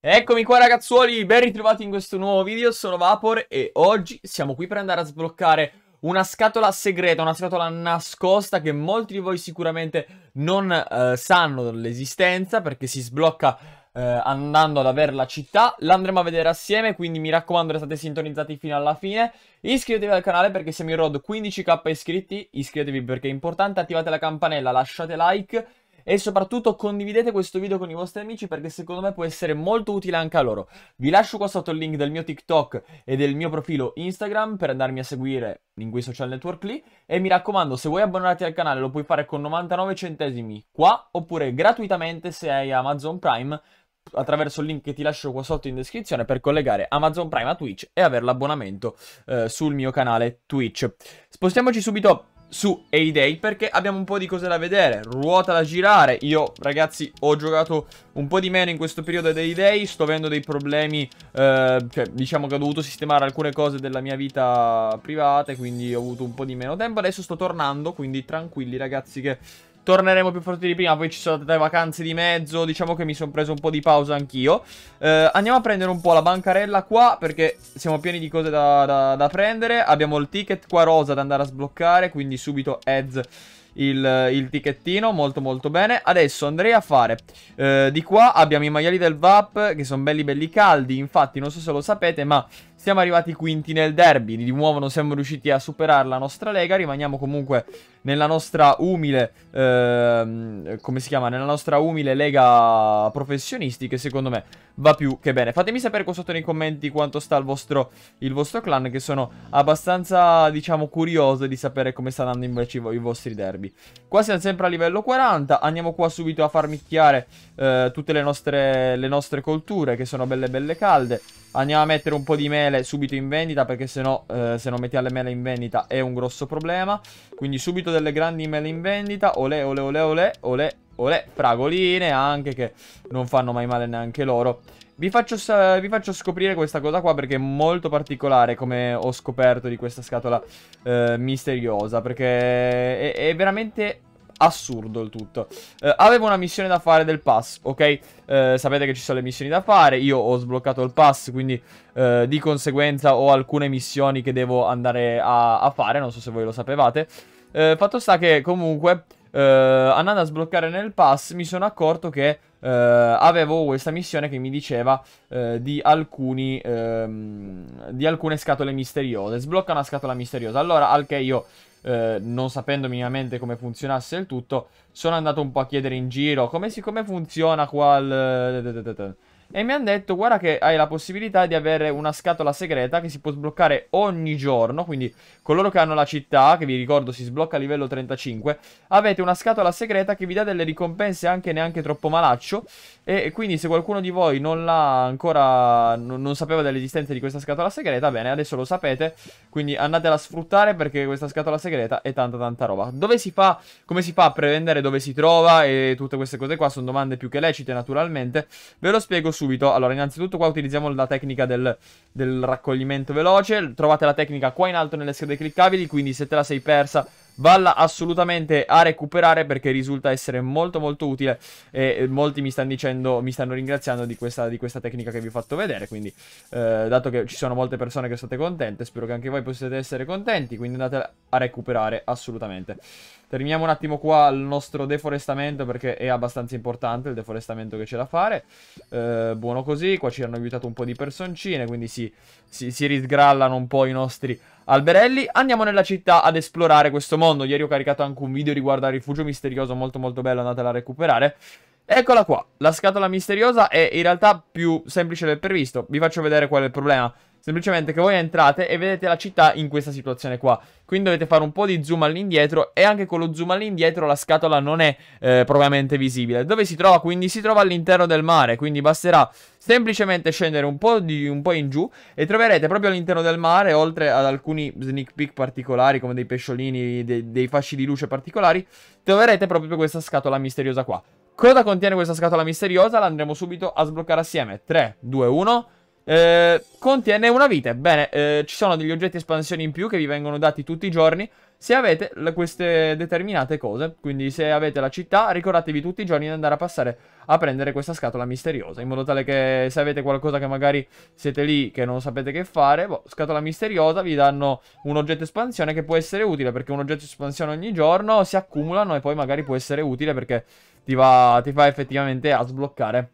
Eccomi qua ragazzuoli, ben ritrovati in questo nuovo video, sono Vapor e oggi siamo qui per andare a sbloccare una scatola segreta, una scatola nascosta che molti di voi sicuramente non eh, sanno dell'esistenza perché si sblocca eh, andando ad avere la città. L'andremo a vedere assieme, quindi mi raccomando restate sintonizzati fino alla fine. Iscrivetevi al canale perché siamo in road 15k iscritti, iscrivetevi perché è importante, attivate la campanella, lasciate like e soprattutto condividete questo video con i vostri amici perché secondo me può essere molto utile anche a loro. Vi lascio qua sotto il link del mio TikTok e del mio profilo Instagram per andarmi a seguire in quei social network lì e mi raccomando se vuoi abbonarti al canale lo puoi fare con 99 centesimi qua oppure gratuitamente se hai Amazon Prime attraverso il link che ti lascio qua sotto in descrizione per collegare Amazon Prime a Twitch e avere l'abbonamento eh, sul mio canale Twitch. Spostiamoci subito su a perché abbiamo un po' di cose da vedere, ruota da girare, io ragazzi ho giocato un po' di meno in questo periodo di a sto avendo dei problemi, eh, cioè, diciamo che ho dovuto sistemare alcune cose della mia vita privata quindi ho avuto un po' di meno tempo, adesso sto tornando quindi tranquilli ragazzi che torneremo più forti di prima, poi ci sono state le vacanze di mezzo, diciamo che mi sono preso un po' di pausa anch'io. Eh, andiamo a prendere un po' la bancarella qua, perché siamo pieni di cose da, da, da, prendere. Abbiamo il ticket qua rosa da andare a sbloccare, quindi subito adds il, il ticchettino, molto molto bene. Adesso andrei a fare, eh, di qua abbiamo i maiali del VAP, che sono belli belli caldi, infatti non so se lo sapete, ma... Siamo arrivati quinti nel derby, di nuovo non siamo riusciti a superare la nostra lega, rimaniamo comunque nella nostra umile, ehm, come si chiama, nella nostra umile lega professionisti che secondo me va più che bene. Fatemi sapere qua sotto nei commenti quanto sta il vostro, il vostro clan che sono abbastanza, diciamo, curioso di sapere come sta andando invece i, i vostri derby. Qua siamo sempre a livello 40, andiamo qua subito a farmicchiare eh, tutte le nostre, le nostre colture che sono belle belle calde. Andiamo a mettere un po' di mele subito in vendita perché se no, eh, se non mettiamo le mele in vendita è un grosso problema. Quindi subito delle grandi mele in vendita. Ole, ole, ole, ole, ole, ole. Fragoline anche che non fanno mai male neanche loro. Vi faccio, vi faccio, scoprire questa cosa qua perché è molto particolare come ho scoperto di questa scatola eh, misteriosa. Perché è, è veramente assurdo il tutto. Eh, avevo una missione da fare del pass, ok? Eh, sapete che ci sono le missioni da fare, io ho sbloccato il pass, quindi eh, di conseguenza ho alcune missioni che devo andare a, a fare, non so se voi lo sapevate. Eh, fatto sta che comunque, eh, andando a sbloccare nel pass, mi sono accorto che eh, avevo questa missione che mi diceva di, alcuni, ehm, di alcune scatole misteriose. Sblocca una scatola misteriosa. Allora, al che io eh, non sapendo minimamente come funzionasse il tutto, sono andato un po' a chiedere in giro come, si, come funziona qua il... Eh, e mi hanno detto, guarda che hai la possibilità di avere una scatola segreta che si può sbloccare ogni giorno, quindi coloro che hanno la città, che vi ricordo si sblocca a livello 35, avete una scatola segreta che vi dà delle ricompense anche neanche troppo malaccio, e quindi se qualcuno di voi non l'ha ancora, non, non sapeva dell'esistenza di questa scatola segreta, bene, adesso lo sapete, quindi andatela a sfruttare perché questa scatola segreta è tanta tanta roba. Dove si fa, come si fa a prevendere dove si trova e tutte queste cose qua, sono domande più che lecite naturalmente, ve lo spiego subito. Allora, innanzitutto qua utilizziamo la tecnica del, del raccoglimento veloce. Trovate la tecnica qua in alto nelle schede cliccabili, quindi se te la sei persa valla assolutamente a recuperare perché risulta essere molto molto utile e molti mi stanno dicendo, mi stanno ringraziando di questa, di questa tecnica che vi ho fatto vedere, quindi eh, dato che ci sono molte persone che state contente, spero che anche voi possiate essere contenti, quindi andate a recuperare assolutamente. Terminiamo un attimo qua il nostro deforestamento perché è abbastanza importante il deforestamento che c'è da fare. Eh, buono così, qua ci hanno aiutato un po' di personcine, quindi si, si, si, risgrallano un po' i nostri alberelli. Andiamo nella città ad esplorare questo mondo. Ieri ho caricato anche un video riguardo al rifugio misterioso, molto molto bello, andatela a recuperare. Eccola qua, la scatola misteriosa è in realtà più semplice del previsto. Vi faccio vedere qual è il problema. Semplicemente che voi entrate e vedete la città in questa situazione qua. Quindi dovete fare un po' di zoom all'indietro e anche con lo zoom all'indietro la scatola non è eh, propriamente visibile. Dove si trova? Quindi si trova all'interno del mare, quindi basterà semplicemente scendere un po, di, un po' in giù e troverete proprio all'interno del mare, oltre ad alcuni sneak peek particolari come dei pesciolini, de dei fasci di luce particolari, troverete proprio questa scatola misteriosa qua. Cosa contiene questa scatola misteriosa? L'andremo subito a sbloccare assieme. 3, 2, 1... Eh, contiene una vita. Bene, eh, ci sono degli oggetti espansioni in più che vi vengono dati tutti i giorni. Se avete queste determinate cose, quindi se avete la città, ricordatevi tutti i giorni di andare a passare a prendere questa scatola misteriosa. In modo tale che se avete qualcosa che magari siete lì che non sapete che fare, boh, scatola misteriosa vi danno un oggetto espansione che può essere utile perché un oggetto espansione ogni giorno si accumulano e poi magari può essere utile perché ti, va, ti fa effettivamente a sbloccare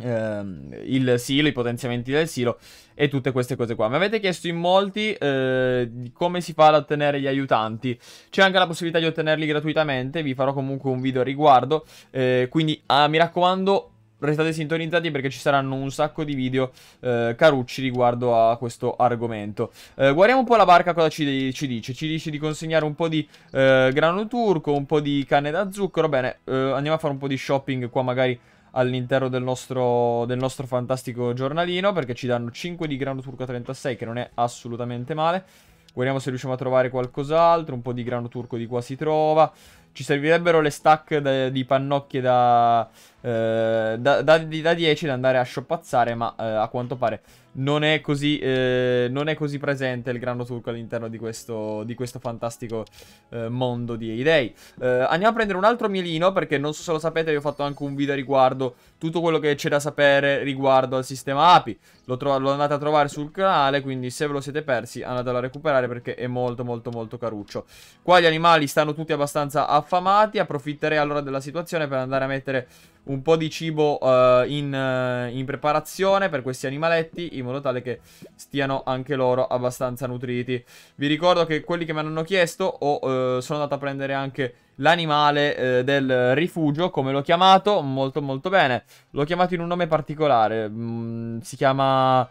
ehm, il silo, i potenziamenti del silo e tutte queste cose qua. Mi avete chiesto in molti eh, come si fa ad ottenere gli aiutanti. C'è anche la possibilità di ottenerli gratuitamente, vi farò comunque un video a riguardo. Eh, quindi ah, mi raccomando restate sintonizzati perché ci saranno un sacco di video eh, carucci riguardo a questo argomento. Eh, guardiamo un po' la barca cosa ci, ci, dice. Ci dice di consegnare un po' di eh, grano turco, un po' di canne da zucchero. Bene, eh, andiamo a fare un po' di shopping qua magari all'interno del nostro, del nostro fantastico giornalino perché ci danno 5 di grano turco a 36 che non è assolutamente male. Guardiamo se riusciamo a trovare qualcos'altro, un po' di grano turco di qua si trova, ci servirebbero le stack da, di pannocchie da, eh, da, da, da, 10 da andare a sciopazzare, ma eh, a quanto pare non è, così, eh, non è così presente il grano turco all'interno di questo, di questo fantastico eh, mondo di A-Day. Eh, andiamo a prendere un altro mielino, perché non so se lo sapete, vi ho fatto anche un video riguardo tutto quello che c'è da sapere riguardo al sistema API. Lo, lo andate a trovare sul canale, quindi se ve lo siete persi andatelo a recuperare perché è molto molto molto caruccio. Qua gli animali stanno tutti abbastanza a affamati, approfitterei allora della situazione per andare a mettere un po' di cibo uh, in, uh, in, preparazione per questi animaletti in modo tale che stiano anche loro abbastanza nutriti. Vi ricordo che quelli che me l'hanno chiesto ho, uh, eh, sono andato a prendere anche l'animale del rifugio, come l'ho chiamato, molto molto bene. L'ho chiamato in un nome particolare, mm, si chiama...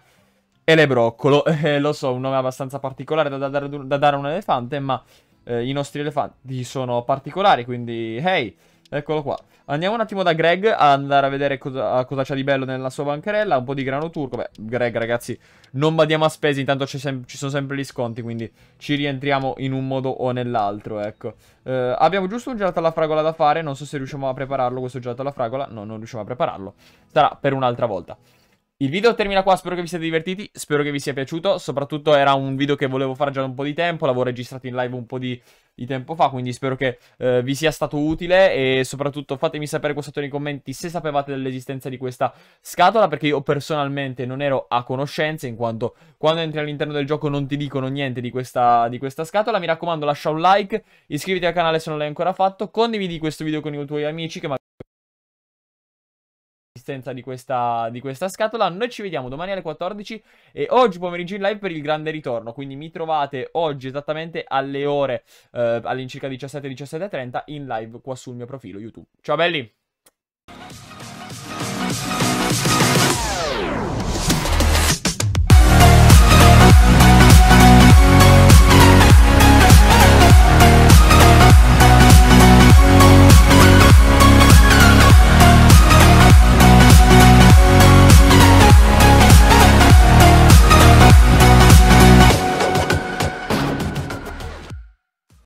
Elebroccolo, eh, lo so, un nome abbastanza particolare da, da, da dare a un elefante, ma eh, i nostri elefanti sono particolari, quindi hey, eccolo qua. Andiamo un attimo da Greg a andare a vedere cosa, cosa c'ha di bello nella sua bancarella, un po' di grano turco. Beh, Greg ragazzi, non badiamo a spese, intanto ci sono sempre gli sconti, quindi ci rientriamo in un modo o nell'altro, ecco. Eh, abbiamo giusto un gelato alla fragola da fare, non so se riusciamo a prepararlo questo gelato alla fragola, no, non riusciamo a prepararlo, sarà per un'altra volta. Il video termina qua, spero che vi siate divertiti, spero che vi sia piaciuto, soprattutto era un video che volevo fare già da un po' di tempo, l'avevo registrato in live un po' di, di tempo fa, quindi spero che eh, vi sia stato utile e soprattutto fatemi sapere qua sotto nei commenti se sapevate dell'esistenza di questa scatola, perché io personalmente non ero a conoscenza, in quanto quando entri all'interno del gioco non ti dicono niente di questa, di questa scatola, mi raccomando lascia un like, iscriviti al canale se non l'hai ancora fatto, condividi questo video con i tuoi amici che magari l'esistenza di questa, di questa scatola. Noi ci vediamo domani alle 14 e oggi pomeriggio in live per il grande ritorno. Quindi mi trovate oggi esattamente alle ore eh, all'incirca 17-17.30 in live qua sul mio profilo YouTube. Ciao belli!